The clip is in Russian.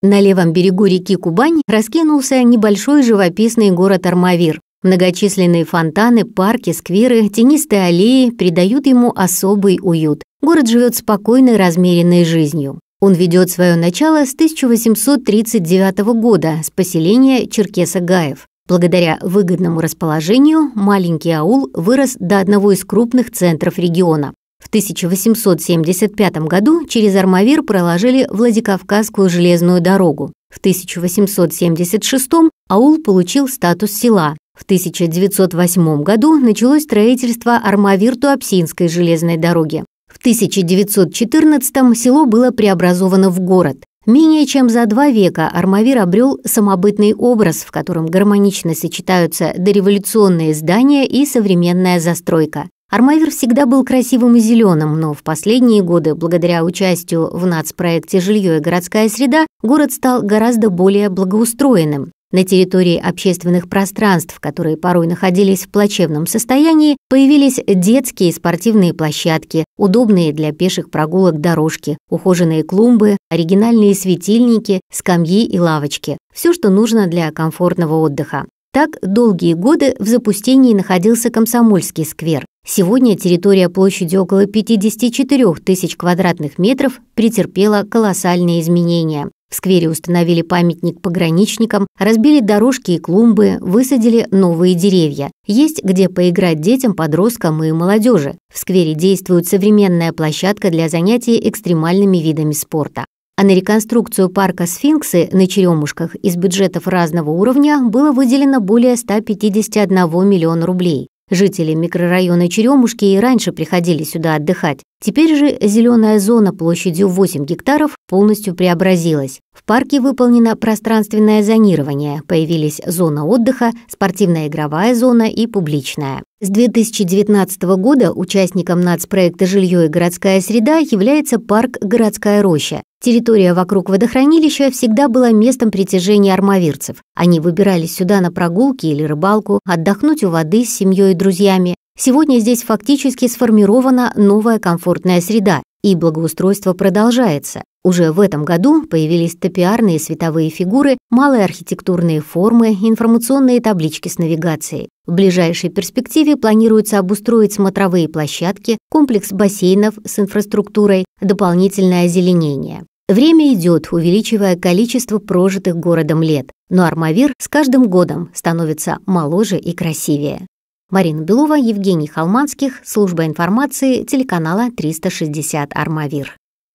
На левом берегу реки Кубань раскинулся небольшой живописный город Армавир. Многочисленные фонтаны, парки, скверы, тенистые аллеи придают ему особый уют. Город живет спокойной, размеренной жизнью. Он ведет свое начало с 1839 года, с поселения Черкеса-Гаев. Благодаря выгодному расположению маленький аул вырос до одного из крупных центров региона. В 1875 году через Армавир проложили Владикавказскую железную дорогу. В 1876 аул получил статус села. В 1908 году началось строительство Армавир-Туапсинской железной дороги. В 1914 село было преобразовано в город. Менее чем за два века Армавир обрел самобытный образ, в котором гармонично сочетаются дореволюционные здания и современная застройка. Армавир всегда был красивым и зеленым, но в последние годы, благодаря участию в нацпроекте «Жилье и городская среда», город стал гораздо более благоустроенным. На территории общественных пространств, которые порой находились в плачевном состоянии, появились детские спортивные площадки, удобные для пеших прогулок дорожки, ухоженные клумбы, оригинальные светильники, скамьи и лавочки. Все, что нужно для комфортного отдыха. Так долгие годы в запустении находился Комсомольский сквер. Сегодня территория площадью около 54 тысяч квадратных метров претерпела колоссальные изменения. В сквере установили памятник пограничникам, разбили дорожки и клумбы, высадили новые деревья. Есть где поиграть детям, подросткам и молодежи. В сквере действует современная площадка для занятий экстремальными видами спорта. А на реконструкцию парка «Сфинксы» на Черемушках из бюджетов разного уровня было выделено более 151 миллиона рублей. Жители микрорайона Черемушки и раньше приходили сюда отдыхать. Теперь же зеленая зона площадью 8 гектаров полностью преобразилась. В парке выполнено пространственное зонирование, появились зона отдыха, спортивная игровая зона и публичная. С 2019 года участником нацпроекта «Жилье и городская среда» является парк «Городская роща». Территория вокруг водохранилища всегда была местом притяжения армавирцев. Они выбирались сюда на прогулки или рыбалку, отдохнуть у воды с семьей и друзьями. Сегодня здесь фактически сформирована новая комфортная среда, и благоустройство продолжается. Уже в этом году появились топиарные световые фигуры, малые архитектурные формы, информационные таблички с навигацией. В ближайшей перспективе планируется обустроить смотровые площадки, комплекс бассейнов с инфраструктурой, дополнительное озеленение. Время идет, увеличивая количество прожитых городом лет, но Армавир с каждым годом становится моложе и красивее. Марина Белова, Евгений Холманских, служба информации телеканала 360 Армавир.